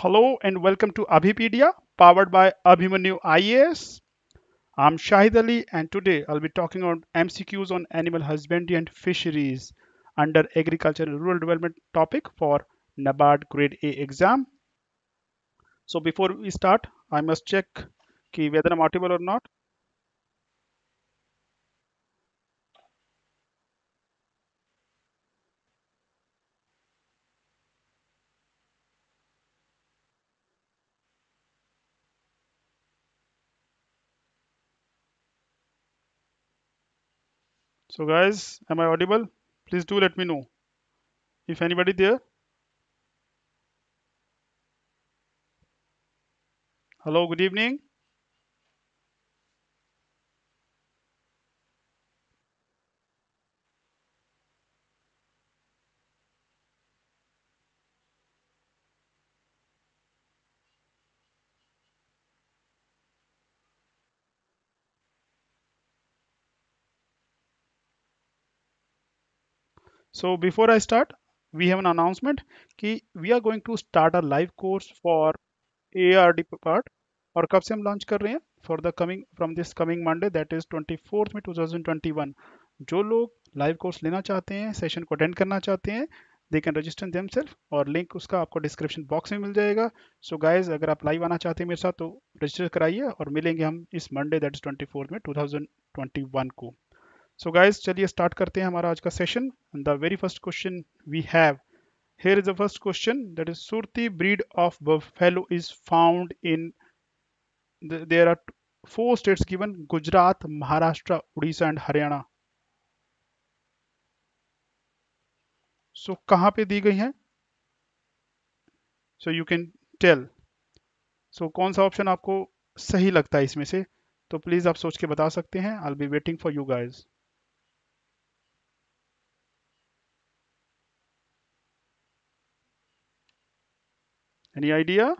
Hello and welcome to Abhipedia powered by Abhimanyu IAS. I'm Shahid Ali and today I'll be talking on MCQs on animal husbandry and fisheries under agriculture and rural development topic for NABARD grade A exam. So before we start, I must check whether I'm audible or not. So guys, am I audible? Please do let me know if anybody there. Hello, good evening. So before I start, we have an announcement कि we are going to start a live course for ARD part और कब से हम launch कर रहे हैं for the coming from this coming Monday that is twenty fourth May 2021 जो लोग लाइव कोर्स लेना चाहते हैं सेशन को अटेंड करना चाहते हैं they can register themselves और लिंक उसका आपको डिस्क्रिप्शन बॉक्स में मिल जाएगा सो so गाइज अगर आप लाइव आना चाहते हैं मेरे साथ तो रजिस्टर कराइए और मिलेंगे हम इस Monday that is twenty fourth May 2021 को सो गाइज चलिए स्टार्ट करते हैं हमारा आज का session the very first question we have here is the first question that is Surti breed of buffalo is found in there are four states given Gujarat Maharashtra Orissa and Haryana so कहाँ पे दी गई है so you can tell so कौन सा option आपको सही लगता है इसमें से तो प्लीज़ आप सोच के बता सकते हैं I be waiting for you guys Any idea?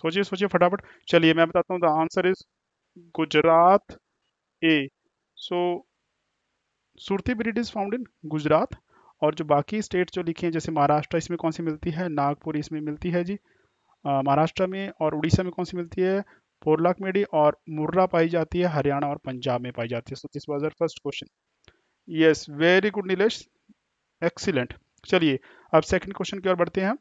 सोचिए सोचिए फटाफट चलिए मैं बताता हूँ the answer is Gujarat A so Surti breed is found in Gujarat और जो बाकी स्टेट जो लिखे हैं जैसे महाराष्ट्र इसमें कौन सी मिलती है नागपुर इसमें मिलती है जी महाराष्ट्र में और उड़ीसा में कौन सी मिलती है पोरलाक मेडी और मुर्रा पाई जाती है हरियाणा और पंजाब में पाई जाती है so this was our first question yes very good Nilesh excellent चलिए अब सेकंड क्वेश्चन की ओर बढ़ते हैं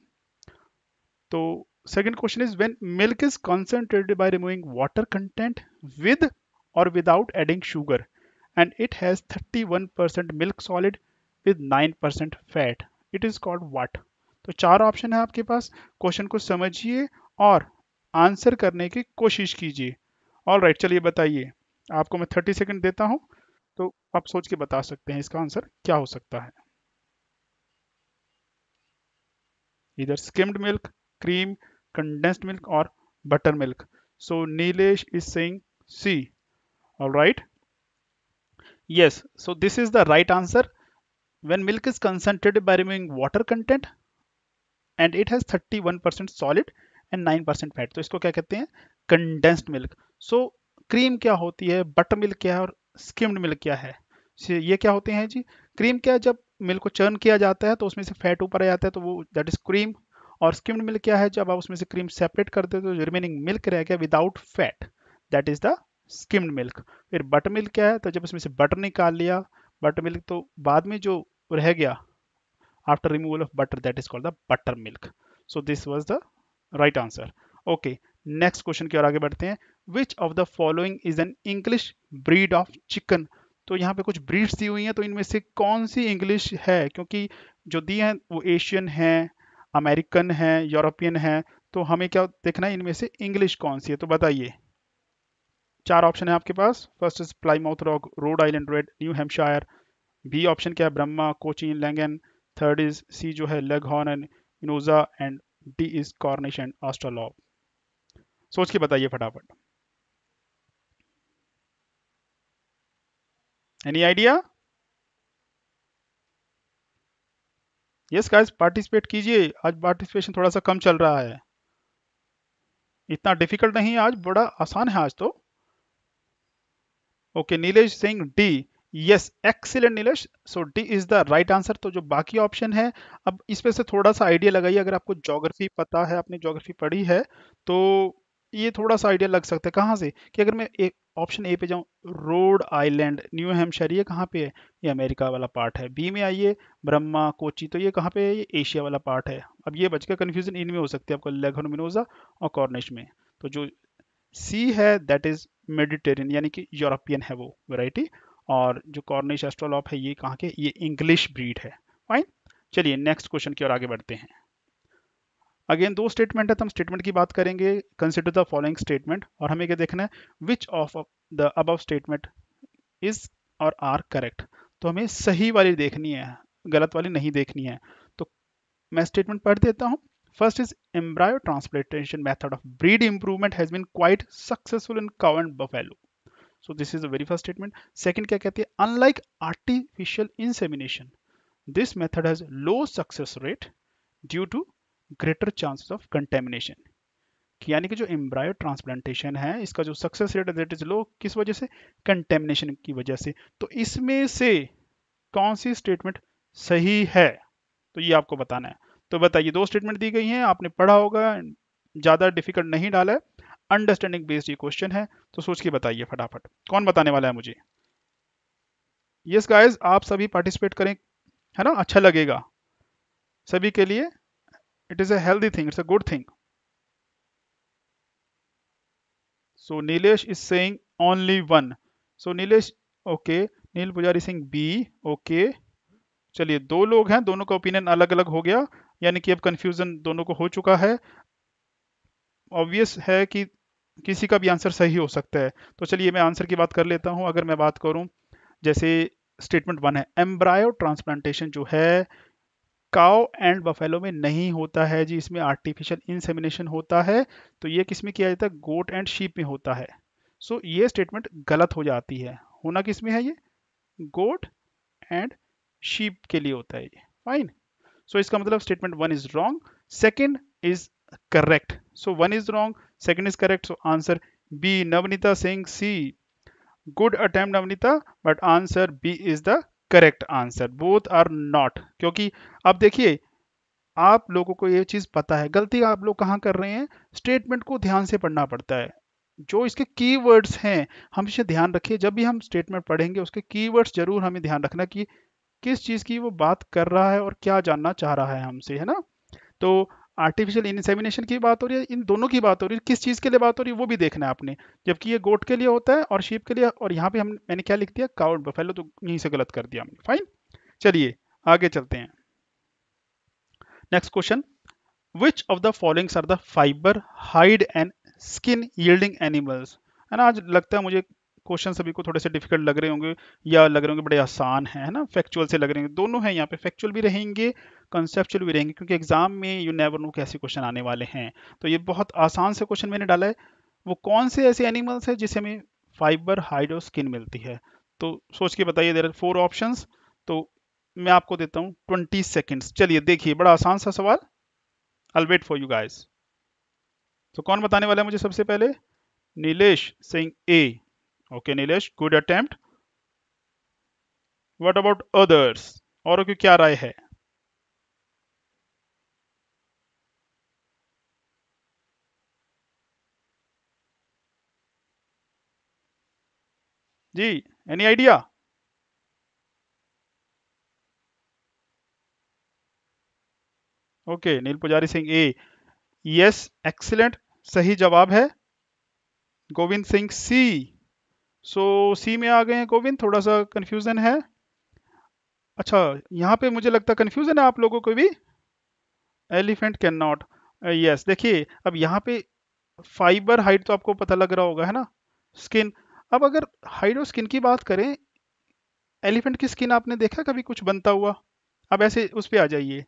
तो second question is when milk is concentrated by removing water content with or without adding sugar and it has 31% milk solid with 9% fat it is called what तो चार option है आपके पास क्वेश्चन को समझिए और आंसर करने की कोशिश कीजिए ऑल राइट चलिए बताइए आपको मैं 30 सेकंड देता हूं तो आप सोच के बता सकते हैं इसका आंसर क्या हो सकता है इधर skimmed milk cream condensed milk or buttermilk so nilesh is saying c all right yes so this is the right answer when milk is concentrated by removing water content and it has 31% solid and nine percent fat तो इसको क्या कहते हैं condensed milk so cream क्या होती है butter milk क्या है और स्किम्ड मिल्क क्या है ये क्या होते हैं जी क्रीम क्या है जब मिल्क को चर्न किया जाता है तो उसमें से फैट ऊपर आ जाता है तो वो दैट इज क्रीम और स्किम्ड मिल्क क्या है जब आप उसमें से क्रीम सेपरेट करते हो तो रिमेनिंग मिल्क रह गया without fat that is the skimmed milk फिर बटर मिल्क क्या है तो जब उसमें से बटर निकाल लिया बटर मिल्क तो बाद में जो रह गया after removal of butter that is called the butter milk so this was the right answer okay next question की ओर आगे बढ़ते हैं which of the following is an English breed of chicken तो यहाँ पे कुछ ब्रीड्स दी हुई हैं तो इनमें से कौन सी इंग्लिश है क्योंकि जो दी हैं वो एशियन हैं अमेरिकन हैं यूरोपियन हैं तो हमें क्या देखना है इनमें से इंग्लिश कौन सी है तो बताइए चार ऑप्शन है आपके पास first is Plymouth Rock Rhode Island Red New Hampshire B option क्या है Brahma Cochin Langshan third is C जो है लेग हॉर्न इनोजा and D is Cornish and Australorp सोच के बताइए फटाफट any idea yes guys participate कीजिए आज पार्टिसिपेशन थोड़ा सा कम चल रहा है इतना डिफिकल्ट नहीं है आज बड़ा आसान है आज तो okay Nilesh Singh D yes excellent Nilesh so D is the right answer तो जो बाकी ऑप्शन है अब इसमें से थोड़ा सा आइडिया लगाइए अगर आपको जोग्राफी पता है आपने जोग्राफी पढ़ी है तो ये थोड़ा सा आइडिया लग सकता है कहाँ से कि अगर मैं एक ऑप्शन ए पे जाऊँ रोड आइलैंड न्यू हेम्पशायर ये कहाँ पे है ये अमेरिका वाला पार्ट है बी में आइए ब्रह्मा कोची तो ये कहाँ पे है ये एशिया वाला पार्ट है अब ये बच का कन्फ्यूजन इनमें हो सकती है आपको लेघन मिनोजा और कॉर्निश में तो जो सी है दैट इज़ मेडिटेरियन यानी कि यूरोपियन है वो वेराइटी और जो कॉर्निश एस्ट्रोलॉप है ये कहाँ के ये इंग्लिश ब्रीड है फाइन चलिए नेक्स्ट क्वेश्चन की ओर आगे बढ़ते हैं अगेन दो स्टेटमेंट है तो हम स्टेटमेंट की बात करेंगे कंसिडर द फॉलोइंग स्टेटमेंट और हमें क्या देखना है which of the above statement is or are correct तो हमें सही वाली देखनी है गलत वाली नहीं देखनी है तो मैं स्टेटमेंट पढ़ देता हूँ first is embryo transplantation method of breed improvement has been quite successful in cow and buffalo so this is a very first statement second क्या कहती है unlike artificial insemination this method has low success rate due to greater chances of contamination यानी कि जो embryo transplantation है इसका जो success rate that is low किस वजह से कंटेमिनेशन की वजह से तो इसमें से कौन सी स्टेटमेंट सही है तो ये आपको बताना है तो बताइए दो स्टेटमेंट दी गई हैं आपने पढ़ा होगा ज़्यादा डिफिकल्ट नहीं डाला है अंडरस्टैंडिंग बेस्ड ये क्वेश्चन है तो सोच के बताइए फटाफट कौन बताने वाला है मुझे यस yes गाइस आप सभी पार्टिसिपेट करें है ना अच्छा लगेगा सभी के लिए it is a healthy thing it's a good thing so nilesh is saying only one so nilesh okay nil Pujari Singh B okay चलिए दो लोग हैं दोनों का ओपिनियन अलग अलग हो गया यानी कि अब कंफ्यूजन दोनों को हो चुका है ऑब्वियस है कि किसी का भी आंसर सही हो सकता है तो चलिए मैं आंसर की बात कर लेता हूं अगर मैं बात करूं जैसे स्टेटमेंट वन है एम्ब्रायो ट्रांसप्लांटेशन जो है काओ एंड बफेलो में नहीं होता है जी इसमें आर्टिफिशियल इंसेमिनेशन होता है तो ये किस में किया जाता है गोट एंड शीप में होता है सो so, ये स्टेटमेंट गलत हो जाती है होना किस में है ये गोट एंड शीप के लिए होता है ये फाइन सो so, इसका मतलब statement one is wrong second is correct so one is wrong second is correct so answer B Navneeta Singh C good attempt Navneeta but answer B is the correct answer both are not क्योंकि अब देखिए आप लोगों को ये चीज़ पता है गलती आप लोग कहाँ कर रहे हैं स्टेटमेंट को ध्यान से पढ़ना पड़ता है जो इसके कीवर्ड्स हैं हमेशा ध्यान रखिए जब भी हम स्टेटमेंट पढ़ेंगे उसके कीवर्ड्स जरूर हमें ध्यान रखना कि किस चीज़ की वो बात कर रहा है और क्या जानना चाह रहा है हमसे है ना तो आर्टिफिशियल इंसेमिनेशन की बात हो रही है इन दोनों की बात हो रही है किस चीज़ के लिए बात हो रही है वो भी देखना है आपने जबकि ये गोट के लिए होता है और शीप के लिए और यहाँ पे हम मैंने क्या लिख दिया काउड बफेलो तो यहीं से गलत कर दिया हमने फाइन चलिए आगे चलते हैं next question which of the followings are the fiber hide and skin yielding animals है ना आज लगता है मुझे क्वेश्चन सभी को थोड़े से डिफिकल्ट लग रहे होंगे या लग रहे होंगे बड़े आसान हैं है ना फैक्चुअल से लग रहे होंगे दोनों हैं यहाँ पे फैक्चुअल भी रहेंगे कंसेप्चुअल भी रहेंगे क्योंकि एग्जाम में यू नेवर नो कैसे क्वेश्चन आने वाले हैं तो ये बहुत आसान से क्वेश्चन मैंने डाला है वो कौन से ऐसे एनिमल्स हैं जिसे हमें फाइबर हाइड्रो स्किन मिलती है तो सोच के बताइए देर फोर ऑप्शन तो मैं आपको देता हूँ ट्वेंटी सेकेंड्स चलिए देखिए बड़ा आसान सा सवाल I wait for you guys तो कौन बताने वाला है मुझे सबसे पहले नीलेश सिंह ए Okay, Nilesh, good attempt. What about others? और की क्या राय है जी any idea okay Neel Pujari Singh A yes excellent सही जवाब है गोविंद सिंह सी सो so, सी में आ गए हैं गोविंद थोड़ा सा कन्फ्यूज़न है अच्छा यहाँ पे मुझे लगता है कन्फ्यूज़न है आप लोगों को भी एलिफेंट कैन नॉट यस देखिए अब यहाँ पे फाइबर हाइट तो आपको पता लग रहा होगा है ना स्किन अब अगर हाइट और स्किन की बात करें एलिफेंट की स्किन आपने देखा कभी कुछ बनता हुआ अब ऐसे उस पर आ जाइए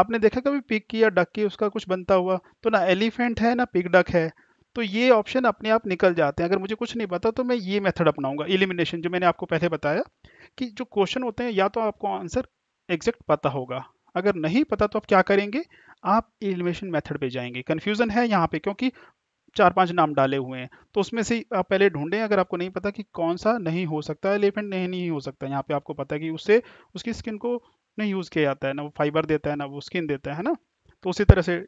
आपने देखा कभी पिक की या डक की उसका कुछ बनता हुआ तो ना एलिफेंट है ना पिक डक है तो ये ऑप्शन अपने आप निकल जाते हैं अगर मुझे कुछ नहीं पता तो मैं ये मेथड अपनाऊंगा एलिमिनेशन जो मैंने आपको पहले बताया कि जो क्वेश्चन होते हैं या तो आपको आंसर एग्जैक्ट पता होगा अगर नहीं पता तो आप क्या करेंगे आप एलिमिनेशन मेथड पे जाएंगे कन्फ्यूजन है यहाँ पे क्योंकि चार पांच नाम डाले हुए हैं तो उसमें से आप पहले ढूंढें अगर आपको नहीं पता कि कौन सा नहीं हो सकता एलिफेंट नहीं नहीं हो सकता यहाँ पे आपको पता है कि उससे उसकी स्किन को नहीं यूज़ किया जाता है ना वो फाइबर देता है ना वो स्किन देता है ना तो उसी तरह से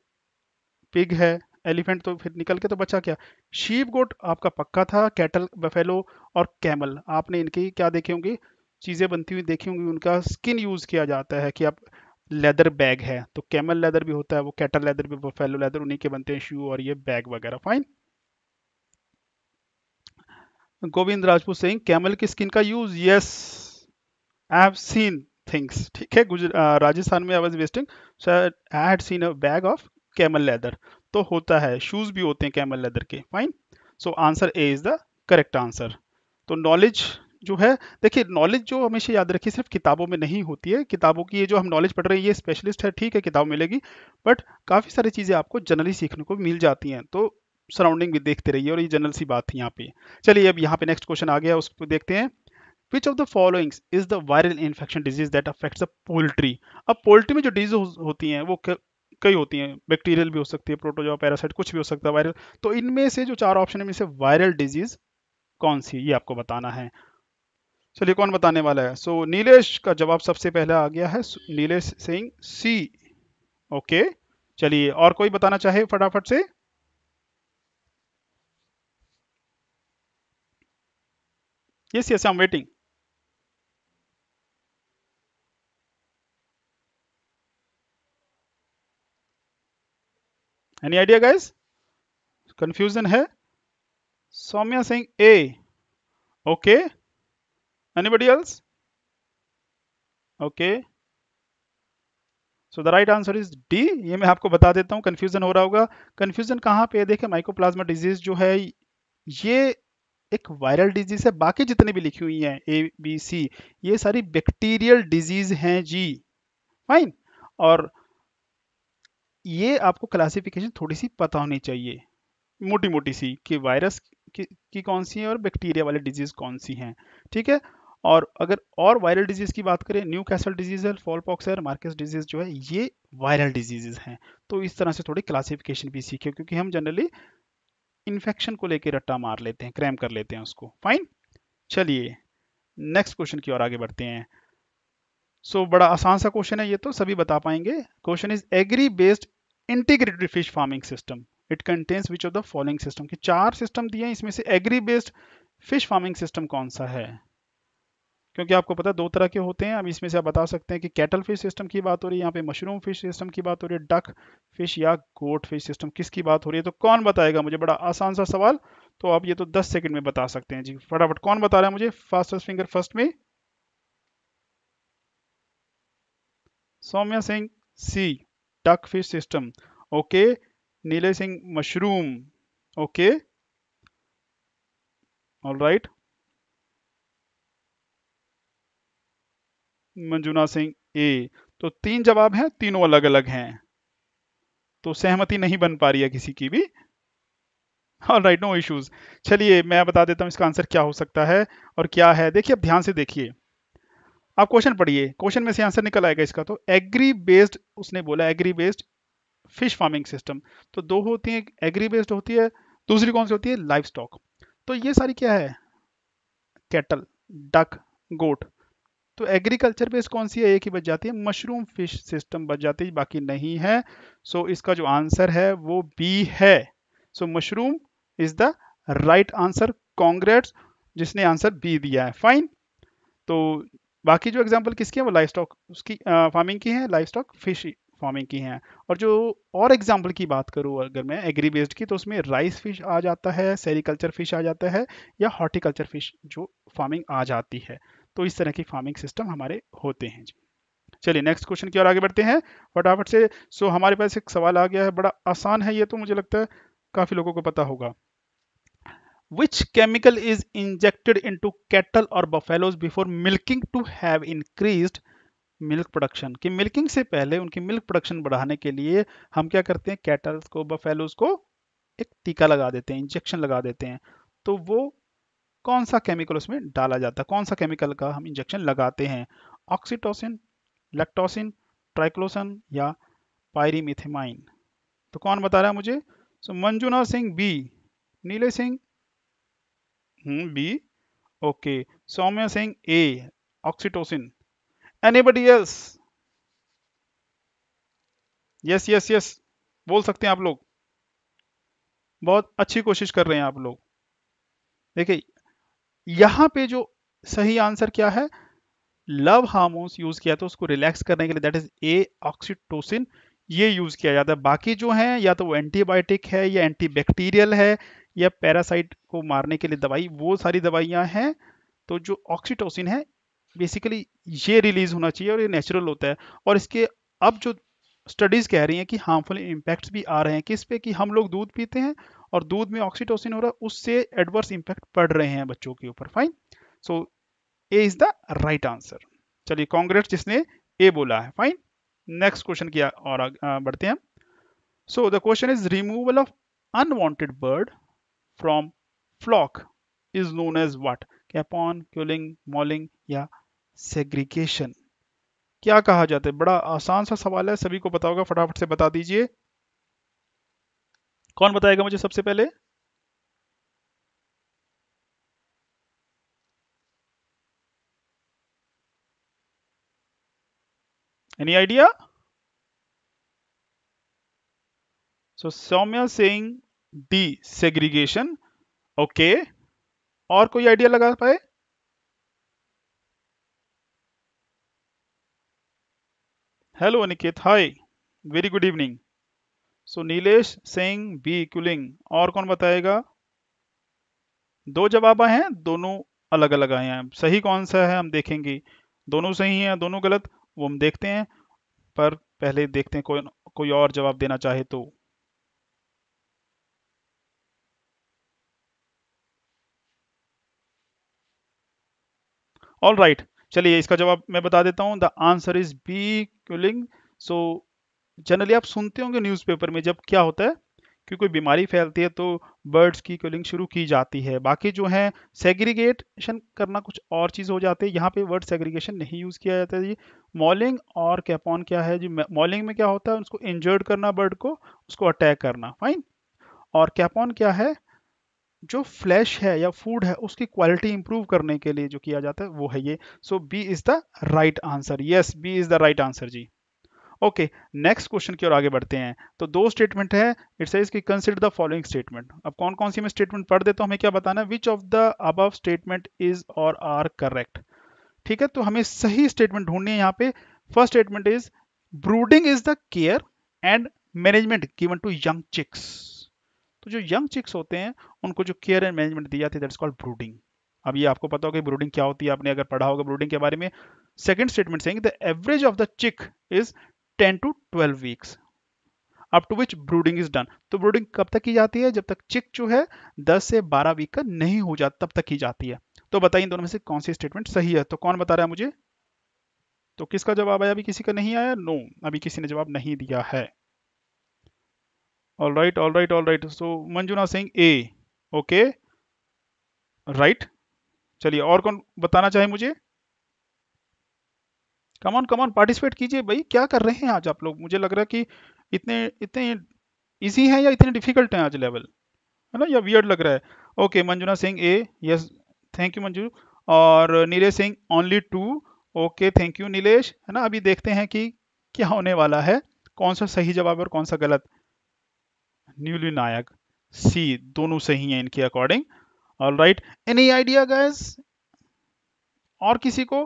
पिग है एलिफेंट तो फिर निकल के तो बचा क्या शीप गोट आपका पक्का था कैटल बफेलो और कैमल आपने इनकी क्या देखी होंगी चीज़ें बनती हुई देखी होंगी उनका स्किन यूज़ किया जाता है कि आप लेदर बैग है तो कैमल लेदर भी होता है वो कैटल लेदर भी बफेलो लेदर उन्हीं के बनते हैं शू और ये बैग वगैरह फाइन गोविंद राजपूत सिंह कैमल की स्किन का use yes I have seen things ठीक है राजस्थान में I was visiting so I had seen a bag of camel leather तो होता है शूज भी होते हैं कैमल लेदर के fine so answer A is the correct answer तो नॉलेज जो है देखिए नॉलेज जो हमेशा याद रखिए सिर्फ किताबों में नहीं होती है किताबों की ये जो हम नॉलेज पढ़ रहे हैं ये स्पेशलिस्ट है ठीक है किताब मिलेगी बट काफ़ी सारी चीज़ें आपको जनरली सीखने को मिल जाती हैं तो सराउंडिंग भी देखते रहिए और ये जनरल सी बात है यहाँ पे चलिए अब यहाँ पे नेक्स्ट क्वेश्चन आ गया उसको देखते हैं which of the followings is the viral infection disease that affects the poultry अब पोल्ट्री में जो डिजीज होती हैं वो कई होती हैं बैक्टीरियल भी हो सकती है प्रोटोजोआ पैरासाइट कुछ भी हो सकता है वायरल तो इनमें से जो चार ऑप्शन है इनमें से वायरल डिजीज कौन सी ये आपको बताना है चलिए कौन बताने वाला है सो so, नीलेश का जवाब सबसे पहला आ गया है नीलेश सिंह सी ओके चलिए और कोई बताना चाहे फटाफट से yes yes I am waiting any idea guys confusion है Saumya Singh A okay anybody else okay so the right answer is D ये मैं आपको बता देता हूँ कन्फ्यूजन हो रहा होगा कन्फ्यूजन कहाँ पे देखें माइकोप्लाज्मा डिजीज जो है ये एक वायरल डिजीज है बाकी जितने भी लिखी हुई हैं ए बी सी ये सारी बैक्टीरियल डिजीज हैं जी फाइन और ये आपको क्लासिफिकेशन थोड़ी सी पता होनी चाहिए मोटी मोटी सी कि वायरस की, की कौन सी है और बैक्टीरिया वाली डिजीज़ कौन सी हैं ठीक है और अगर और वायरल डिजीज़ की बात करें न्यू कैसल डिजीज़ है फॉल पॉक्स है मार्केस डिजीज़ जो है ये वायरल डिजीज़ हैं तो इस तरह से थोड़ी क्लासिफिकेशन भी सीखे क्योंकि हम जनरली इन्फेक्शन को लेकर रट्टा मार लेते हैं क्रैम कर लेते हैं उसको फाइन चलिए नेक्स्ट क्वेश्चन की ओर आगे बढ़ते हैं सो so, बड़ा आसान सा क्वेश्चन है ये तो सभी बता पाएंगे question is agri based integrated fish farming system it contains which of the following system के चार सिस्टम दिए हैं इसमें से agri based fish farming system कौन सा है क्योंकि आपको पता है दो तरह के होते हैं अब इसमें से आप बता सकते हैं कि कैटल फिश सिस्टम की बात हो रही है यहाँ पे मशरूम फिश सिस्टम की बात हो रही है डक फिश या गोट फिश सिस्टम किसकी बात हो रही है तो कौन बताएगा मुझे बड़ा आसान सा सवाल तो आप ये तो 10 सेकंड में बता सकते हैं जी फटाफट कौन बता रहा है मुझे फास्टेस्ट फिंगर फर्स्ट में Saumya Singh C duck fish system okay Neele Singh mushroom okay all right Manjuna Singh A तो तीन जवाब हैं तीनों अलग अलग हैं तो सहमति नहीं बन पा रही है किसी की भी ऑल राइट नो इश्यूज चलिए मैं बता देता हूं इसका आंसर क्या हो सकता है और क्या है देखिए अब ध्यान से देखिए आप क्वेश्चन पढ़िए क्वेश्चन में से आंसर निकल आएगा इसका तो एग्री बेस्ड उसने बोला agri based fish farming system तो दो होती हैं एग्री बेस्ड होती है दूसरी कौन सी होती है लाइफ स्टॉक तो ये सारी क्या है कैटल डक गोट तो एग्रीकल्चर बेस्ड कौन सी है एक ही बच जाती है मशरूम फिश सिस्टम बच जाती है बाकी नहीं है सो so, इसका जो आंसर है वो बी है so mushroom is the right answer congrats जिसने आंसर बी दिया है फाइन तो बाकी जो एग्जाम्पल किसकी है वो लाइफ स्टॉक उसकी फार्मिंग की है लाइफ स्टॉक फिश फार्मिंग की हैं और जो और एग्जाम्पल की बात करूँ अगर मैं एग्री बेस्ड की तो उसमें राइस फिश आ जाता है सेरिकल्चर फिश आ जाता है या हॉर्टिकल्चर फिश जो फार्मिंग आ जाती है तो इस तरह की फार्मिंग सिस्टम हमारे होते हैं जी चलिए नेक्स्ट क्वेश्चन की ओर आगे बढ़ते हैं फटाफट से सो हमारे पास एक सवाल आ गया है बड़ा आसान है ये तो मुझे लगता है काफ़ी लोगों को पता होगा which is injected into cattle और buffaloes before milking to have increase milk production कि मिल्किंग से पहले उनकी मिल्क प्रोडक्शन बढ़ाने के लिए हम क्या करते हैं कैटल्स को बफेलोज को एक टीका लगा देते हैं इंजेक्शन लगा देते हैं तो वो कौन सा केमिकल उसमें डाला जाता है कौन सा केमिकल का हम इंजेक्शन लगाते हैं ऑक्सीटोसिन लेक्टोसिन ट्राइक्लोसन या पायरीमिथेमाइन तो कौन बता रहा है मुझे सो so, Singh B Neele Singh hmm, B. Okay. I'm saying A. Oxytocin. Anybody else? Yes, yes, yes. बोल सकते हैं आप लोग बहुत अच्छी कोशिश कर रहे हैं आप लोग देखिए यहां पे जो सही आंसर क्या है लव हार्मोन्स यूज किया तो उसको रिलैक्स करने के लिए दैट इज ए ऑक्सीटोसिन ये यूज किया जाता है बाकी जो तो है या तो वो एंटीबायोटिक है या एंटीबैक्टीरियल है या पैरासाइट को मारने के लिए दवाई वो सारी दवाइयाँ हैं तो जो ऑक्सीटोसिन है बेसिकली ये रिलीज होना चाहिए और ये नेचुरल होता है और इसके अब जो स्टडीज़ कह रही हैं कि हार्मफुल इम्पैक्ट्स भी आ रहे हैं किस पे कि हम लोग दूध पीते हैं और दूध में ऑक्सीटोसिन हो रहा है उससे एडवर्स इम्पैक्ट पड़ रहे हैं बच्चों के ऊपर fine so A is the right answer चलिए कांग्रेस जिसने ए बोला है फाइन नेक्स्ट क्वेश्चन किया और बढ़ते हैं so the question is removal of unwanted bird from flock is known as what कि क्यूलिंग मॉलिंग या सेग्रीकेशन क्या कहा जाता है बड़ा आसान सा सवाल है सभी को बताओगे फटाफट से बता दीजिए कौन बताएगा मुझे सबसे पहले any idea so Saumya Singh D segregation okay और कोई आइडिया लगा पाए hello Aniket hi very good evening so Nilesh Singh B culling और कौन बताएगा दो जवाब आए हैं दोनों अलग अलग आए हैं सही कौन सा है हम देखेंगे दोनों सही हैं दोनों गलत वो हम देखते हैं पर पहले देखते हैं कोई कोई और जवाब देना चाहे तो ऑल राइट चलिए इसका जवाब मैं बता देता हूँ the answer is B culling so generally आप सुनते होंगे न्यूज़पेपर में जब क्या होता है कि कोई बीमारी फैलती है तो बर्ड्स की क्यूलिंग शुरू की जाती है बाकी जो है सेग्रीगेशन करना कुछ और चीज़ हो जाती है यहाँ पे वर्ड सेग्रीगेशन नहीं यूज़ किया जाता है जी मॉलिंग और कैपॉन क्या है जी मॉलिंग में क्या होता है उसको इंजर्ड करना बर्ड को उसको अटैक करना फाइन और कैपॉन क्या है जो फ्लैश है या फूड है उसकी क्वालिटी इंप्रूव करने के लिए जो किया जाता है वो है ये so B is the right answer yes B is the right answer जी ओके नेक्स्ट क्वेश्चन की ओर आगे बढ़ते हैं तो दो स्टेटमेंट है इट इज की कंसिडर द फॉलोइंग स्टेटमेंट अब कौन कौन सी मैं स्टेटमेंट पढ़ देता हूँ हमें क्या बताना है which of the above statement is or are correct ठीक है तो हमें सही स्टेटमेंट ढूंढनी है यहाँ पे first statement is brooding is the care and management given to young chicks तो जो यंग चिक्स होते हैं उनको जो केयर एंड मैनेजमेंट दी जाती है दैट्स कॉल्ड ब्रूडिंग अब ये आपको पता होगा कि ब्रूडिंग क्या होती है आपने अगर पढ़ा होगा ब्रूडिंग के बारे में second statement saying the average of the chick is ten to twelve weeks up to which brooding is done तो ब्रूडिंग कब तक की जाती है जब तक चिक जो है 10 से 12 वीक का नहीं हो जाता तब तक की जाती है तो बताइए दोनों में से कौन सी स्टेटमेंट सही है तो कौन बता रहा है मुझे तो किसका जवाब आया अभी किसी का नहीं आया नो no, अभी किसी ने जवाब नहीं दिया है all right all right all right so manjuna saying a okay right चलिए और कौन बताना चाहे मुझे कमान कमान पार्टिसिपेट कीजिए भाई क्या कर रहे हैं आज आप लोग मुझे लग रहा है कि इतने इतने इजी हैं या इतने डिफिकल्ट हैं आज लेवल है ना या वियर्ड लग रहा है okay Manjuna Singh A yes thank you Manju और Nilesh Singh only two okay thank you Nilesh है ना अभी देखते हैं कि क्या होने वाला है कौन सा सही जवाब और कौन सा गलत न्यूली नायक सी दोनों सही हैं इनके according all right any idea guys और किसी को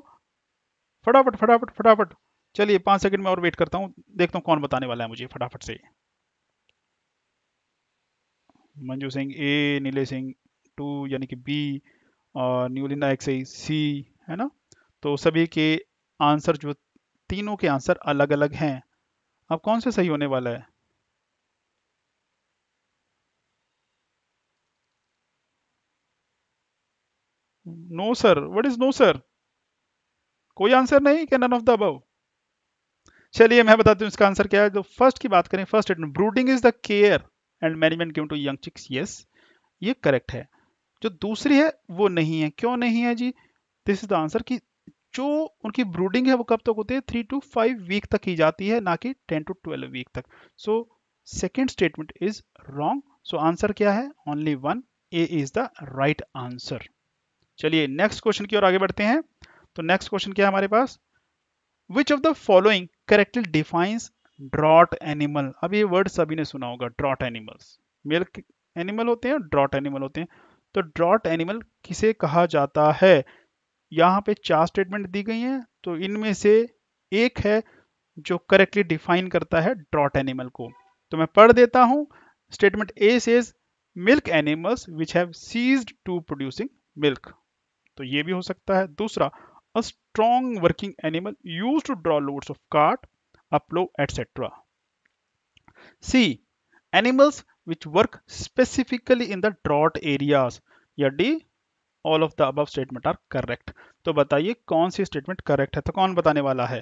फटाफट फटाफट फटाफट चलिए पांच सेकंड में और वेट करता हूं देखता हूं कौन बताने वाला है मुझे फटाफट से मंजू सिंह ए नीले सिंह टू यानी कि बी और न्यूली नायक से सी है ना तो सभी के आंसर जो तीनों के आंसर अलग अलग हैं अब कौन से सही होने वाला है no sir what is no sir कोई आंसर नहीं can none of the above चलिए मैं बताती हूँ इसका आंसर क्या है जो फर्स्ट की बात करें first statement brooding is the care and management give to young chicks yes ये करेक्ट है जो दूसरी है वो नहीं है क्यों नहीं है जी दिस इज द आंसर कि जो उनकी ब्रूडिंग है वो कब तक होती है थ्री टू फाइव वीक तक की जाती है ना कि टेन टू ट्वेल्व वीक तक so second statement is wrong so answer क्या है only one A is the right answer चलिए नेक्स्ट क्वेश्चन की ओर आगे बढ़ते हैं तो नेक्स्ट क्वेश्चन क्या है हमारे पास which of the following correctly defines draught animal अब ये वर्ड सभी ने सुना होगा ड्रॉट एनिमल्स मिल्क एनिमल होते हैं ड्रॉट एनिमल होते हैं तो ड्रॉट एनिमल किसे कहा जाता है यहाँ पे चार स्टेटमेंट दी गई हैं तो इनमें से एक है जो करेक्टली डिफाइन करता है ड्रॉट एनिमल को तो मैं पढ़ देता हूँ statement A says milk animals which have ceased to producing milk तो ये भी हो सकता है दूसरा a strong working animal use to draw loads of cart अपलो etcetera C animals which work specifically in the drought areas या D all of the above statement are correct तो बताइए कौन सी स्टेटमेंट करेक्ट है तो कौन बताने वाला है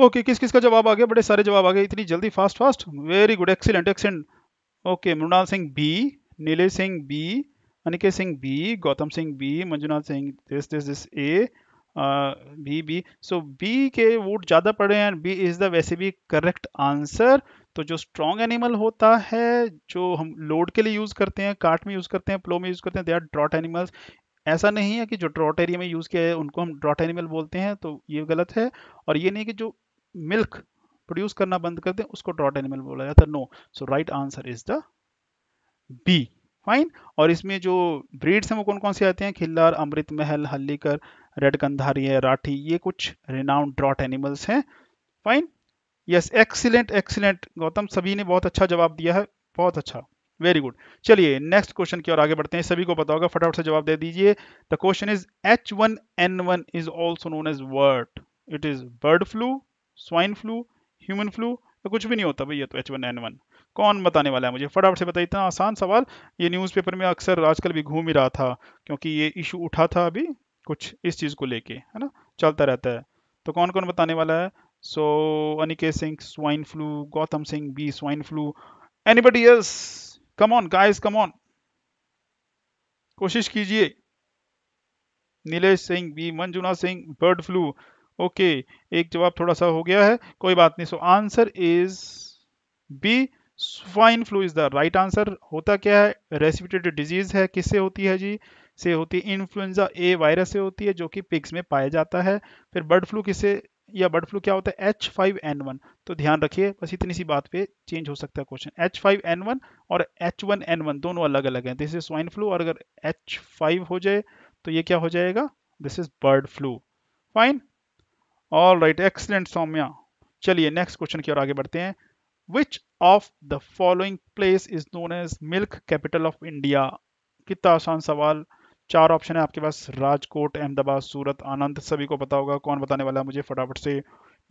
ओके okay, किस किस का जवाब आ गया बड़े सारे जवाब आ गए इतनी जल्दी fast fast very good excellent excellent okay Mrinal Singh B Neele Singh B Aniket Singh B Gautam Singh B Manjunath Singh this this this A B B so B के वोट ज़्यादा पड़े हैं बी इज़ द वैसे भी करेक्ट आंसर तो जो स्ट्रॉन्ग एनिमल होता है जो हम लोड के लिए यूज़ करते हैं काट में यूज़ करते हैं प्लो में यूज़ करते हैं दे आर ड्रॉट एनिमल्स ऐसा नहीं है कि जो ड्रॉट एरिया में यूज़ किया है उनको हम ड्रॉट एनिमल बोलते हैं तो ये गलत है और ये नहीं कि जो मिल्क प्रोड्यूस करना बंद कर दें उसको ड्रॉट एनिमल बोला जाता है no so right answer is the B fine और इसमें जो ब्रीड्स हैं वो कौन कौन से आते हैं खिल्लार अमृत महल हल्लीकर रेड कंधारी राठी ये कुछ रिनाउंड ड्रॉट एनिमल्स हैं fine yes excellent excellent Gautam सभी ने बहुत अच्छा जवाब दिया है बहुत अच्छा वेरी गुड चलिए नेक्स्ट क्वेश्चन की ओर आगे बढ़ते हैं सभी को पता होगा फटाफट से जवाब दे दीजिए the question is H one N one is also known as what it is bird flu swine flu human flu कुछ भी नहीं होता भैया तो एच वन एन वन कौन बताने वाला है मुझे फटाफट से बताइए इतना आसान सवाल ये न्यूज़पेपर में अक्सर आजकल भी घूम ही रहा था क्योंकि ये इशू उठा था अभी कुछ इस चीज़ को लेके है ना चलता रहता है तो कौन कौन बताने वाला है so Aniket Singh swine flu Gautam Singh B swine flu anybody else come on guys come on कोशिश कीजिए Nilesh Singh B Manjuna Singh bird flu okay एक जवाब थोड़ा सा हो गया है कोई बात नहीं so answer is B swine flu is the right answer होता क्या है रेस्पिरेटरी डिजीज है किससे होती है जी से होती है इन्फ्लुएंजा ए वायरस से होती है जो कि पिग्स में पाया जाता है फिर बर्ड फ्लू किससे या बर्ड फ्लू क्या होता है एच फाइव एन वन तो ध्यान रखिए बस इतनी सी बात पे चेंज हो सकता है question H five N one और एच वन एन वन दोनों अलग अलग हैं दिस इज स्वाइन फ्लू और अगर एच फाइव हो जाए तो ये क्या हो जाएगा this is bird flu fine all right excellent Saumya चलिए नेक्स्ट क्वेश्चन की ओर आगे बढ़ते हैं Which of the following place is known as milk capital of India? कितना आसान सवाल चार ऑप्शन है आपके पास राजकोट अहमदाबाद सूरत आनंद सभी को पता होगा कौन बताने वाला मुझे फटाफट से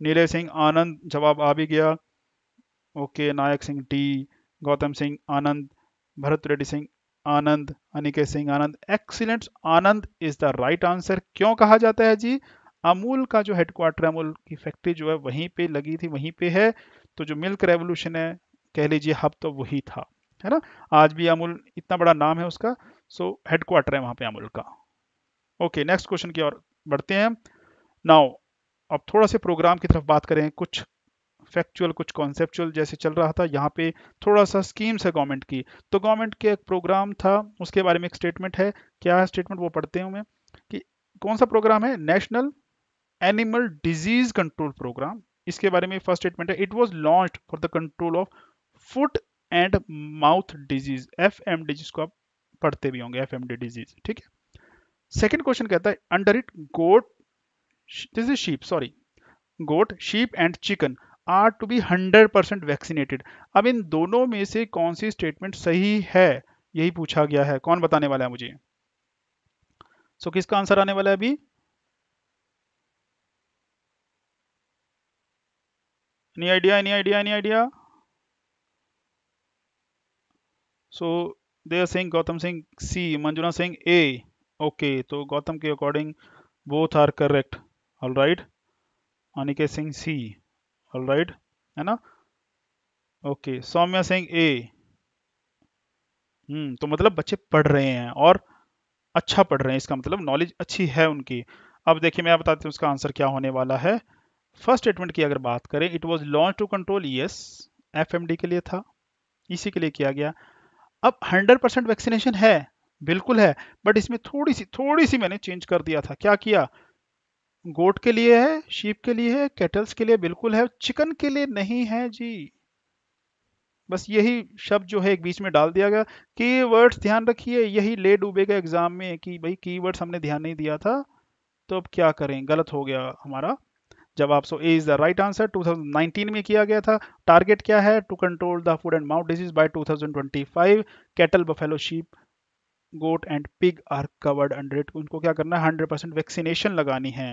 नीले सिंह आनंद जवाब आ भी गया okay Nayak Singh D Gautam Singh Anand Bharat Reddy Singh Anand Aniket Singh Anand excellent Anand is the right answer क्यों कहा जाता है जी अमूल का जो हेडक्वार्टर अमूल की फैक्ट्री जो है वहीं पे लगी थी वहीं पे है तो जो मिल्क रेवोल्यूशन है कह लीजिए हब तो वही था है ना आज भी अमूल इतना बड़ा नाम है उसका सो हेडक्वार्टर है वहाँ पे अमूल का ओके नेक्स्ट क्वेश्चन की ओर बढ़ते हैं नाउ अब थोड़ा से प्रोग्राम की तरफ बात करें कुछ फैक्चुअल कुछ कॉन्सेप्चुअल जैसे चल रहा था यहाँ पे थोड़ा सा स्कीम्स है गवर्नमेंट की तो गवर्नमेंट के एक प्रोग्राम था उसके बारे में एक स्टेटमेंट है क्या है स्टेटमेंट वो पढ़ते हैं मैं कि कौन सा प्रोग्राम है national animal disease control program इसके बारे में फर्स्ट स्टेटमेंट है it was launch for the control of foot and mouth disease F M D जिसको आप पढ़ते भी होंगे एफ एम डी डिजीज ठीक है सेकेंड क्वेश्चन कहता है under it goat this is sheep sorry goat sheep and chicken are to be hundred percent vaccinated अब इन दोनों में से कौन सी स्टेटमेंट सही है यही पूछा गया है कौन बताने वाला है मुझे सो so, किसका आंसर आने वाला है अभी any idea any idea any idea so they are saying Gautam Singh C Manjuna Singh A okay so Gautam ke according both are correct all right Aniket Singh C all right है ना okay Soumya Singh A hmm तो मतलब बच्चे पढ़ रहे हैं और अच्छा पढ़ रहे हैं इसका मतलब नॉलेज अच्छी है उनकी अब देखिए मैं बताती हूँ इसका आंसर क्या होने वाला है फर्स्ट स्टेटमेंट की अगर बात करें it was launch to control यस एफ के लिए था इसी के लिए किया गया अब 100 परसेंट वैक्सीनेशन है बिल्कुल है बट इसमें थोड़ी सी थोड़ी सी मैंने चेंज कर दिया था क्या किया गोट के लिए है शीप के लिए है कैटल्स के लिए बिल्कुल है चिकन के लिए नहीं है जी बस यही शब्द जो है एक बीच में डाल दिया गया की वर्ड्स ध्यान रखिए यही ले डूबे का एग्जाम में कि भाई की वर्ड्स हमने ध्यान नहीं दिया था तो अब क्या करें गलत हो गया हमारा जवाब so A is the right answer 2019 में किया गया था टारगेट क्या है to control the food and mouth disease by 2025 cattle buffalo sheep goat and pig are covered under it उनको क्या करना है हंड्रेड परसेंट वैक्सीनेशन लगानी है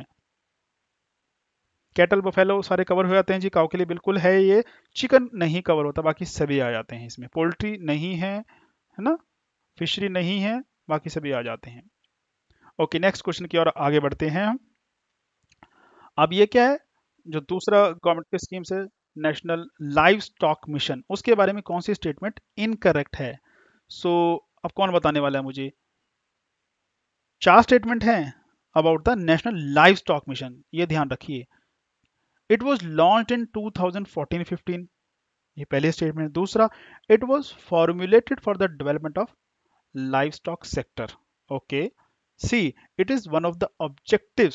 कैटल बफेलो सारे कवर हो जाते हैं जी काउ के लिए बिल्कुल है ये चिकन नहीं कवर होता बाकी सभी आ जाते हैं इसमें पोल्ट्री नहीं है है ना फिशरी नहीं है बाकी सभी आ जाते हैं ओके नेक्स्ट क्वेश्चन की ओर आगे बढ़ते हैं हम अब ये क्या है जो दूसरा गवर्नमेंट की स्कीम से नेशनल लाइव स्टॉक मिशन उसके बारे में कौन सी स्टेटमेंट इनकरेक्ट है सो so, अब कौन बताने वाला है मुझे चार स्टेटमेंट हैं about the national livestock mission ये ध्यान रखिए इट वॉज लॉन्च इन 2014-15 ये पहले स्टेटमेंट दूसरा it was formulated for the development of livestock sector okay C it is one of the objective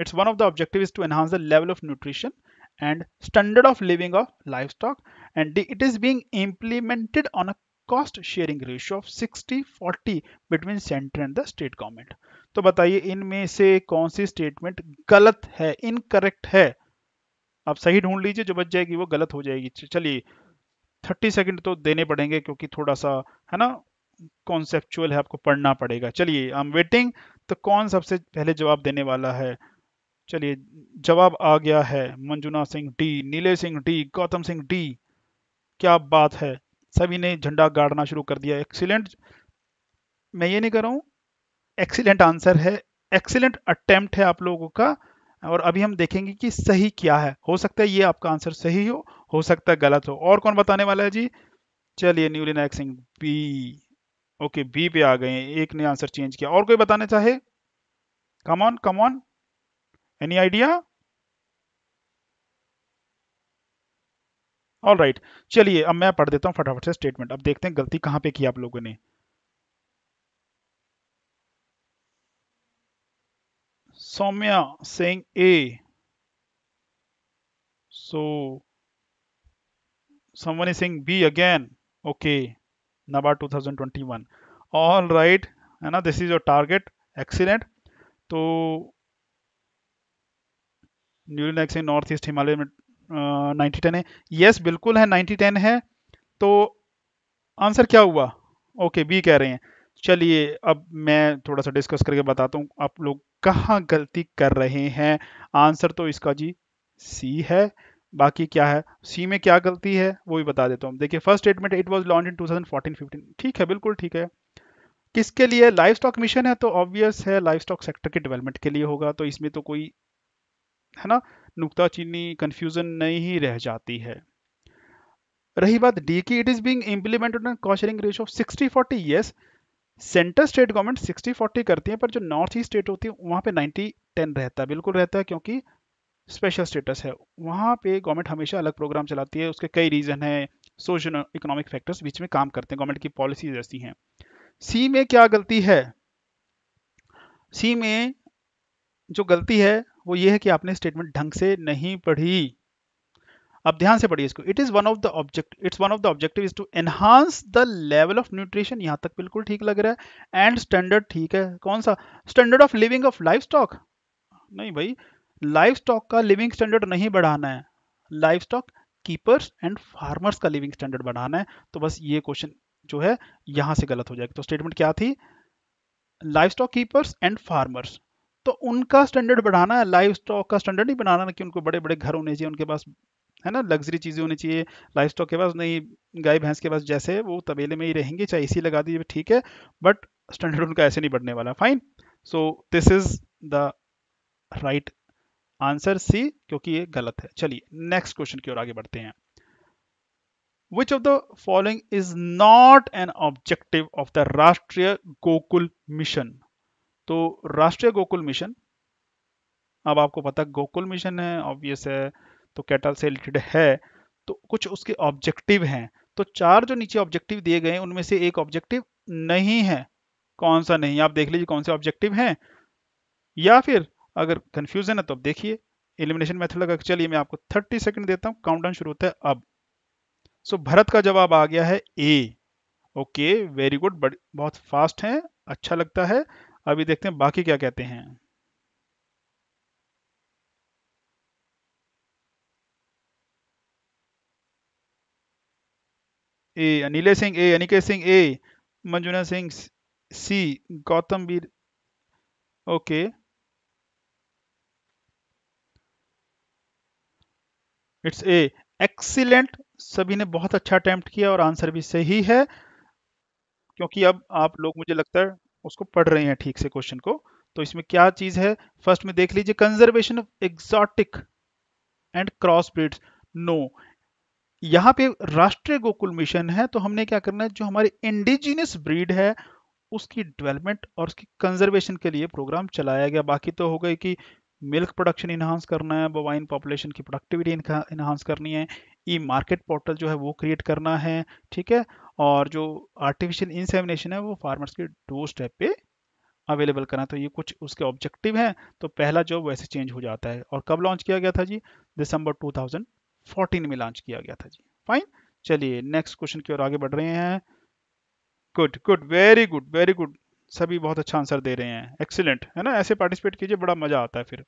It's one of the objective is to enhance the level of nutrition and standard of living of livestock and it is being implemented on a cost sharing ratio of 60-40 between center and the state government. तो बताइए इनमें से कौन सी statement गलत है incorrect है आप सही ढूंढ लीजिए जो बच जाएगी वो गलत हो जाएगी चलिए 30 सेकंड तो देने पड़ेंगे क्योंकि थोड़ा सा है ना कॉन्सेप्चुअल है आपको पढ़ना पड़ेगा चलिए आई एम वेटिंग तो कौन सबसे पहले जवाब देने वाला है चलिए जवाब आ गया है Manjunath Singh D Neele Singh D Gautam Singh D क्या बात है सभी ने झंडा गाड़ना शुरू कर दिया एक्सीलेंट मैं ये नहीं कर रहा हूँ एक्सीलेंट आंसर है एक्सीलेंट अटेम्प्ट है आप लोगों का और अभी हम देखेंगे कि सही क्या है हो सकता है ये आपका आंसर सही हो हो सकता है गलत हो और कौन बताने वाला है जी चलिए Newly Nayak Singh B okay B पे आ गए एक ने आंसर चेंज किया और कोई बताना चाहे come on come on any idea all right चलिए अब मैं पढ़ देता हूं फटाफट से स्टेटमेंट अब देखते हैं गलती कहां पे की आप लोगों ने Soumya Singh A so Somni Singh B again okay नबा 2021 thousand twenty one all right है ना this is your target accident तो न्यूरल एक्सिन नॉर्थ ईस्ट हिमालय में नाइन्टी टेन है यस बिल्कुल है नाइन्टी टेन है तो आंसर क्या हुआ ओके बी कह रहे हैं चलिए अब मैं थोड़ा सा डिस्कस करके बताता हूँ आप लोग कहाँ गलती कर रहे हैं आंसर तो इसका जी सी है बाकी क्या है सी में क्या गलती है वो भी बता देता हूँ देखिए first statement it was launch in two thousand ठीक है बिल्कुल ठीक है किसके लिए लाइफ स्टॉक मिशन है तो ऑब्वियस है लाइफ स्टॉक सेक्टर के डेवलपमेंट के लिए होगा तो इसमें तो कोई है ना नुकता चीनी कन्फ्यूजन नहीं रह जाती है रही बात डी की it is being implemented on cost sharing ratio sixty forty yes central state government sixty forty करती है पर जो नॉर्थ ईस्ट स्टेट होती है वहाँ पे नाइन्टी टेन रहता है बिल्कुल रहता है क्योंकि स्पेशल स्टेटस है वहाँ पे गवर्नमेंट हमेशा अलग प्रोग्राम चलाती है उसके कई रीज़न है सोशल इकोनॉमिक फैक्टर्स बीच में काम करते हैं गवर्नमेंट की पॉलिसीज ऐसी हैं सी में क्या गलती है सी में जो गलती है वो ये है कि आपने स्टेटमेंट ढंग से नहीं पढ़ी अब ध्यान से पढ़िए इसको it is one of the object it's one of the objective is to enhance the level of nutrition यहाँ तक बिल्कुल ठीक लग रहा है एंड स्टैंडर्ड ठीक है कौन सा standard of living of life stock नहीं भाई लाइफ स्टॉक का लिविंग स्टैंडर्ड नहीं बढ़ाना है life stock keepers and farmers का लिविंग स्टैंडर्ड बढ़ाना है तो बस ये क्वेश्चन जो है यहाँ से गलत हो जाएगा तो स्टेटमेंट क्या थी life stock keepers and farmers तो उनका स्टैंडर्ड बढ़ाना है लाइफ स्टॉक का स्टैंडर्ड ही बनाना ना कि उनको बड़े बड़े घर होने चाहिए उनके पास है ना लग्जरी चीज़ें होनी चाहिए लाइफ स्टॉक के पास नहीं गाय भैंस के पास जैसे वो तबेले में ही रहेंगे चाहे इसी लगा दीजिए ठीक है बट स्टैंडर्ड उनका ऐसे नहीं बढ़ने वाला fine so this is the right answer C क्योंकि ये गलत है चलिए नेक्स्ट क्वेश्चन की ओर आगे बढ़ते हैं which of the following is not an objective of the Rashtriya Gokul mission तो राष्ट्रीय गोकुल मिशन अब आपको पता गोकुल मिशन है ऑब्वियस है तो कैटल से रिलेटेड है तो कुछ उसके ऑब्जेक्टिव हैं तो चार जो नीचे ऑब्जेक्टिव दिए गए उनमें से एक ऑब्जेक्टिव नहीं है कौन सा नहीं आप देख लीजिए कौन से ऑब्जेक्टिव हैं या फिर अगर कंफ्यूजन है तो अब देखिए एलिमिनेशन मेथड लगा चलिए मैं आपको 30 सेकंड देता हूँ काउंटडाउन शुरू होता है अब सो so, भरत का जवाब आ गया है ए ओके वेरी गुड बहुत फास्ट है अच्छा लगता है अभी देखते हैं बाकी क्या कहते हैं A Anil Singh A Aniket Singh A Manjuna Singh C Gautam Bir okay it's a excellent सभी ने बहुत अच्छा अटेम्प्ट किया और आंसर भी सही है क्योंकि अब आप लोग मुझे लगता है उसको पढ़ रहे हैं ठीक से क्वेश्चन को तो इसमें क्या चीज है फर्स्ट में देख लीजिए conservation of exotic and cross breed no यहाँ पे राष्ट्रीय गोकुल मिशन है तो हमने क्या करना है जो हमारी इंडिजिनियस ब्रीड है उसकी डेवलपमेंट और उसकी कंजर्वेशन के लिए प्रोग्राम चलाया गया बाकी तो हो गई कि मिल्क प्रोडक्शन इन्हांस करना है बोवाइन पॉपुलेशन की प्रोडक्टिविटी इन्हांस करनी है ई मार्केट पोर्टल जो है वो क्रिएट करना है ठीक है और जो आर्टिफिशियल इंसेमिनेशन है वो फार्मर्स के डोर स्टेप पे अवेलेबल करना तो ये कुछ उसके ऑब्जेक्टिव हैं तो पहला जॉब वैसे चेंज हो जाता है और कब लॉन्च किया गया था जी दिसंबर 2014 में लॉन्च किया गया था जी फाइन चलिए नेक्स्ट क्वेश्चन की ओर आगे बढ़ रहे हैं good good very good very good सभी बहुत अच्छा आंसर दे रहे हैं एक्सीलेंट है ना ऐसे पार्टिसिपेट कीजिए बड़ा मजा आता है फिर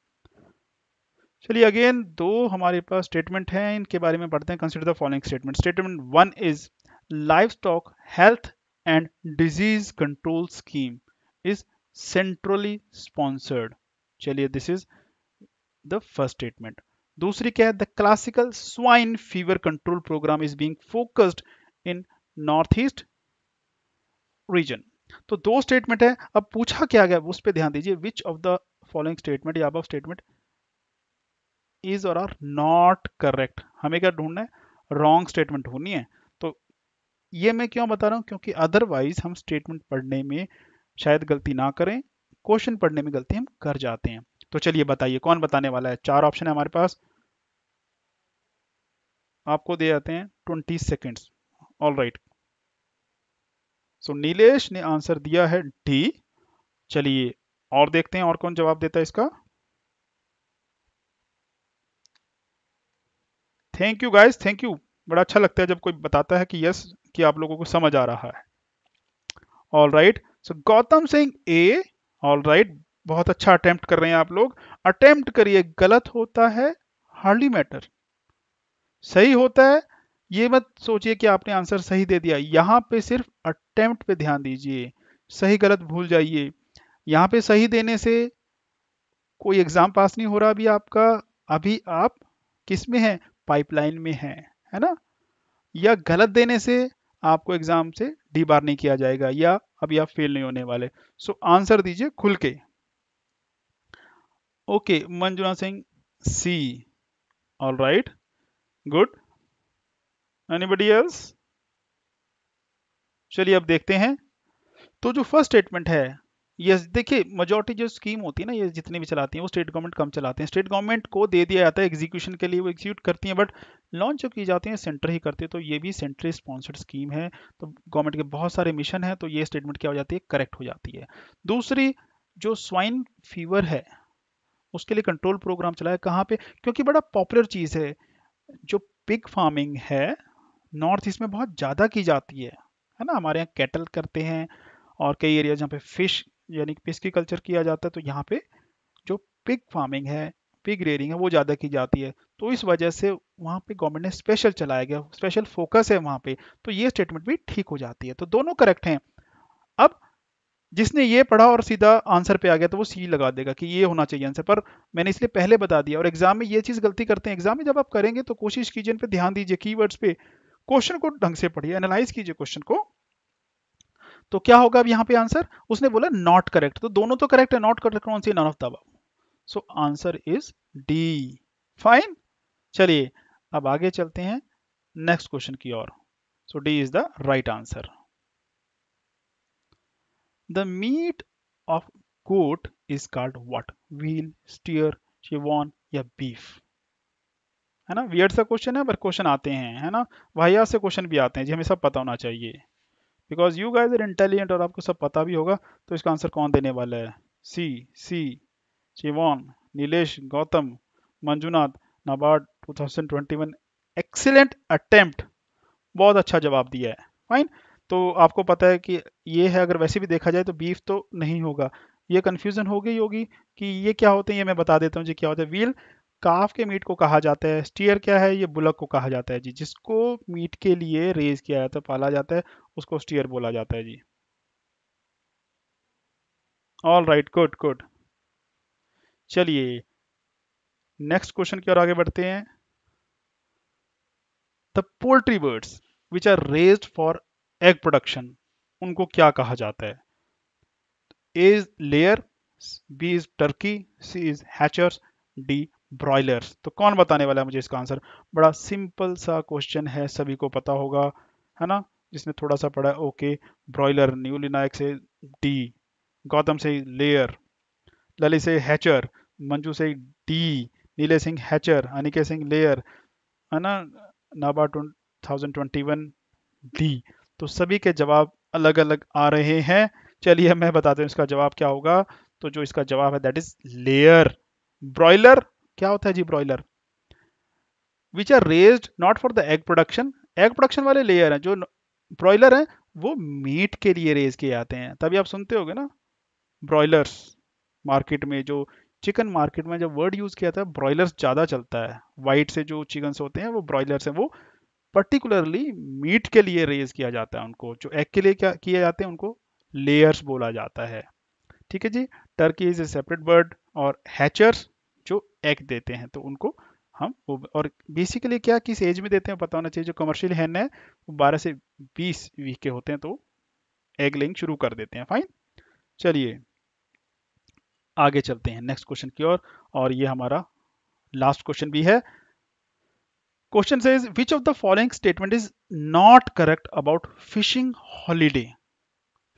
चलिए अगेन दो हमारे पास स्टेटमेंट हैं इनके बारे में पढ़ते हैं consider the following statement statement one is livestock health and disease control scheme is centrally sponsored चलिए this is the first statement दूसरी क्या है the classical swine fever control program is being focused in northeast region तो दो statement है अब पूछा क्या गया उस पर ध्यान दीजिए which of the following statement या अब statement is or are not correct हमें क्या ढूंढना है रॉन्ग स्टेटमेंट होनी है ये मैं क्यों बता रहा हूँ क्योंकि अदरवाइज हम स्टेटमेंट पढ़ने में शायद गलती ना करें क्वेश्चन पढ़ने में गलती हम कर जाते हैं तो चलिए बताइए कौन बताने वाला है चार ऑप्शन है हमारे पास आपको दे जाते हैं twenty seconds all right so Nilesh ने आंसर दिया है डी चलिए और देखते हैं और कौन जवाब देता है इसका thank you guys thank you बड़ा अच्छा लगता है जब कोई बताता है कि यस कि आप लोगों को समझ आ रहा है all right so Gautam Singh A all right बहुत अच्छा अटेम्प्ट कर रहे हैं आप लोग अटेम्प्ट करिए गलत होता है हार्डली मैटर सही होता है ये मत सोचिए कि आपने आंसर सही दे दिया यहाँ पे सिर्फ अटेम्प्ट पे ध्यान दीजिए सही गलत भूल जाइए यहाँ पे सही देने से कोई एग्जाम पास नहीं हो रहा अभी आपका अभी आप किस में हैं पाइपलाइन में हैं है ना या गलत देने से आपको एग्जाम से डी बार नहीं किया जाएगा या अभी आप फेल नहीं होने वाले सो आंसर दीजिए खुल के okay Manjunath Singh C all right good anybody else चलिए अब देखते हैं तो जो फर्स्ट स्टेटमेंट है ये देखिए मेजोरिटी जो स्कीम होती है ना ये जितनी भी चलाती है वो स्टेट गवर्नमेंट कम चलाते हैं स्टेट गवर्नमेंट को दे दिया जाता है एग्जीक्यूशन के लिए वो एग्जीक्यूट करती हैं बट लॉन्च जो की जाती है सेंटर ही करते हैं तो ये भी सेंट्रल स्पॉन्सर्ड स्कीम है तो गवर्नमेंट के बहुत सारे मिशन हैं तो ये स्टेटमेंट क्या हो जाती है करेक्ट हो जाती है दूसरी जो स्वाइन फीवर है उसके लिए कंट्रोल प्रोग्राम चलाया कहाँ पे क्योंकि बड़ा पॉपुलर चीज़ है जो पिग फार्मिंग है नॉर्थ ईस्ट में बहुत ज़्यादा की जाती है है ना हमारे यहाँ कैटल करते हैं और कई एरिया जहाँ पे फिश यानी कि पिस्की कल्चर किया जाता है तो यहाँ पे जो पिग फार्मिंग है पिग रेयरिंग है वो ज़्यादा की जाती है तो इस वजह से वहाँ पे गवर्नमेंट ने स्पेशल चलाया गया स्पेशल फोकस है वहाँ पे तो ये स्टेटमेंट भी ठीक हो जाती है तो दोनों करेक्ट हैं अब जिसने ये पढ़ा और सीधा आंसर पे आ गया तो वो सी लगा देगा कि ये होना चाहिए आंसर पर मैंने इसलिए पहले बता दिया और एग्जाम में ये चीज़ गलती करते हैं एग्जाम में जब आप करेंगे तो कोशिश कीजिए इन पर ध्यान दीजिए कीवर्ड्स पे क्वेश्चन को ढंग से पढ़िए एनालाइज कीजिए क्वेश्चन को तो क्या होगा अब यहाँ पे आंसर उसने बोला नॉट करेक्ट तो दोनों तो करेक्ट है नॉट करेक्ट कौन सी none of the above so answer is D fine चलिए अब आगे चलते हैं नेक्स्ट क्वेश्चन की ओर so D is the right answer the meat of goat is called what veal steer chevon या बीफ है ना वियर्ड सा क्वेश्चन है पर क्वेश्चन आते हैं है ना वाहिया से क्वेश्चन भी आते हैं जी हमें सब पता होना चाहिए बिकॉज यू गाइज इंटेलिजेंट और आपको सब पता भी होगा तो इसका आंसर कौन देने वाला है C C chevon Nilesh Gautam Manjunath NABARD 2021 excellent attempt बहुत अच्छा जवाब दिया है फाइन तो आपको पता है कि ये है अगर वैसे भी देखा जाए तो बीफ तो नहीं होगा ये कन्फ्यूज़न हो गई होगी कि ये क्या होते हैं ये मैं बता देता हूँ जी क्या होता है व्हील काफ के मीट को कहा जाता है स्टीयर क्या है ये बुलक को कहा जाता है जी जिसको मीट के लिए रेज किया जाता है पाला जाता है उसको स्टीयर बोला जाता है जी ऑल राइट गुड गुड चलिए नेक्स्ट क्वेश्चन की ओर आगे बढ़ते हैं the poultry birds which are raised for egg production उनको क्या कहा जाता है A is layer B is turkey C is hatchers D broiler तो कौन बताने वाला है मुझे इसका आंसर बड़ा सिंपल सा क्वेश्चन है सभी को पता होगा है ना जिसने थोड़ा सा पढ़ा ओके ब्रॉयलर न्यूली नायक से डी गौतम से लेयर ललित से हैचर मंजू से D Neele Singh hatcher Aniket Singh layer है ना नाबा थाउजेंड डी तो सभी के जवाब अलग अलग आ रहे हैं चलिए मैं बताते हूँ इसका जवाब क्या होगा तो जो इसका जवाब है दैट इज लेयर ब्रॉयलर क्या होता है जी broiler which are raised not for the egg production egg production वाले लेयर हैं जो ब्रॉयलर हैं वो मीट के लिए रेज किए जाते हैं तभी आप सुनते हो ना ब्रॉयलर्स मार्केट में जो चिकन मार्केट में जब वर्ड यूज़ किया था ब्रॉयलर्स ज़्यादा चलता है वाइट से जो चिकन्स होते हैं वो ब्रॉयलर्स हैं वो पर्टिकुलरली मीट के लिए रेज किया जाता है उनको जो एग के लिए क्या किए जाते हैं उनको लेयर्स बोला जाता है ठीक है जी turkey is a separate bird और हैचर्स जो एग देते हैं तो उनको हम वो और बेसिकली क्या किस एज में देते हैं पता होना चाहिए जो कमर्शियल हैन है वो बारह से बीस वीक के होते हैं तो एग लिंग शुरू कर देते हैं फाइन चलिए आगे चलते हैं नेक्स्ट क्वेश्चन की ओर और, ये हमारा लास्ट क्वेश्चन भी है क्वेश्चन से which of the following statement is not correct about fishing holiday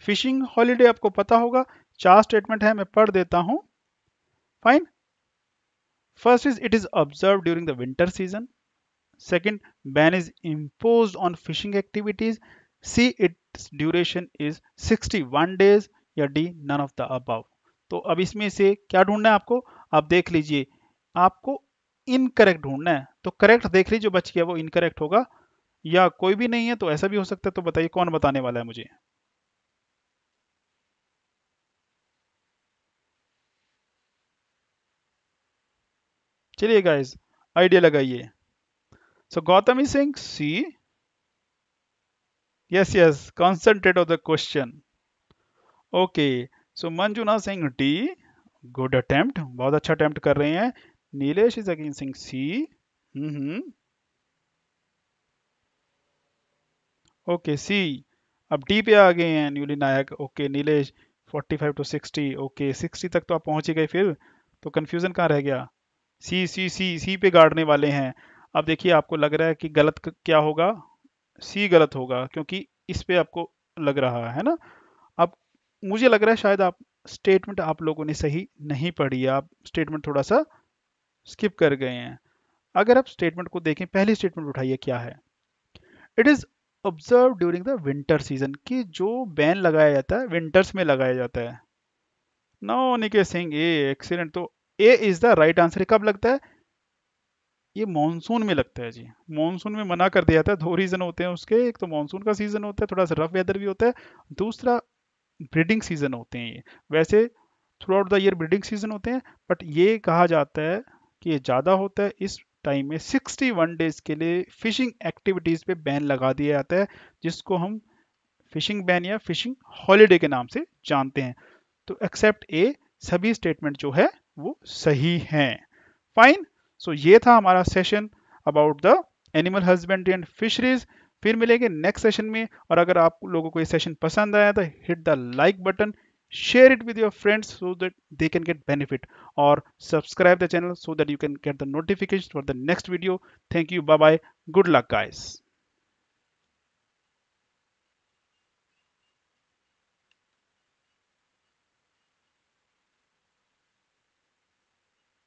fishing holiday आपको पता होगा चार स्टेटमेंट है मैं पढ़ देता हूं fine First is it is observed during the winter season. Second, ban is imposed on fishing activities. C, its duration is 61 days या D, none of the above. तो अब इसमें से क्या ढूंढना है आपको आप देख लीजिए आपको इनकरेक्ट ढूंढना है तो करेक्ट देख लीजिए बच गया वो इनकरेक्ट होगा या कोई भी नहीं है तो ऐसा भी हो सकता है तो बताइए कौन बताने वाला है मुझे चलिए गाइज आइडिया लगाइए so Gautam Singh C yes yes concentrate of the question okay so Manjuna Singh D good attempt बहुत अच्छा अटेम्प्ट कर रहे हैं Nilesh is Singh C hmm okay C अब डी पे आ गए हैं Newly Nayak okay Nilesh 45 to 60 okay 60 तक तो आप पहुंच ही गए फिर तो कंफ्यूजन कहाँ रह गया सी सी सी सी पे गाड़ने वाले हैं अब देखिए आपको लग रहा है कि गलत क्या होगा सी गलत होगा क्योंकि इस पे आपको लग रहा है ना अब मुझे लग रहा है शायद आप स्टेटमेंट आप लोगों ने सही नहीं पढ़ी आप स्टेटमेंट थोड़ा सा स्किप कर गए हैं अगर आप स्टेटमेंट को देखें पहली स्टेटमेंट उठाइए क्या है it is observe during the winter season कि जो बैन लगाया जाता है विंटर्स में लगाया जाता है नो निके सिंह ये एक्सीडेंट तो A is the right answer कब लगता है ये मानसून में लगता है जी मानसून में मना कर दिया जाता है दो रीज़न होते हैं उसके एक तो मानसून का सीज़न होता है थोड़ा सा रफ वेदर भी होता है दूसरा ब्रीडिंग सीज़न होते हैं ये वैसे throughout the year breeding season होते हैं बट ये कहा जाता है कि ये ज़्यादा होता है इस टाइम में वन डेज के लिए फ़िशिंग एक्टिविटीज़ पे बैन लगा दिया जाता है जिसको हम फ़िशिंग बैन या फ़िशिंग हॉलीडे के नाम से जानते हैं तो एक्सेप्ट ए सभी स्टेटमेंट जो है वो सही हैं फाइन सो ये था हमारा session about the animal husbandry and fisheries फिर मिलेंगे नेक्स्ट सेशन में और अगर आप लोगों को ये सेशन पसंद आया तो hit the like button share it with your friends so that they can get benefit और subscribe the channel so that you can get the notification for the next video thank you bye bye good luck guys